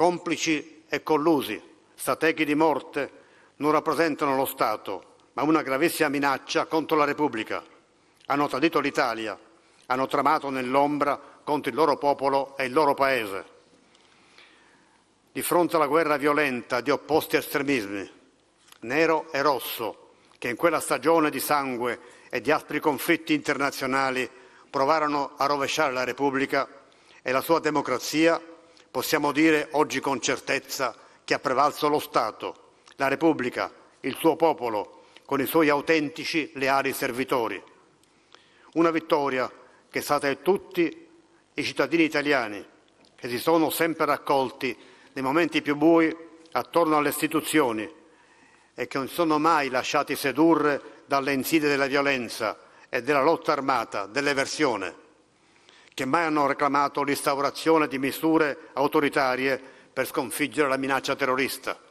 complici e collusi, strateghi di morte, non rappresentano lo Stato, ma una gravissima minaccia contro la Repubblica. Hanno tradito l'Italia, hanno tramato nell'ombra contro il loro popolo e il loro paese. Di fronte alla guerra violenta di opposti estremismi, nero e rosso, che in quella stagione di sangue e di aspri conflitti internazionali provarono a rovesciare la Repubblica e la sua democrazia, Possiamo dire oggi con certezza che ha prevalso lo Stato, la Repubblica, il suo popolo, con i suoi autentici leali servitori. Una vittoria che è stata di tutti i cittadini italiani, che si sono sempre raccolti nei momenti più bui attorno alle istituzioni e che non sono mai lasciati sedurre dalle insidie della violenza e della lotta armata, dell'eversione che mai hanno reclamato l'instaurazione di misure autoritarie per sconfiggere la minaccia terrorista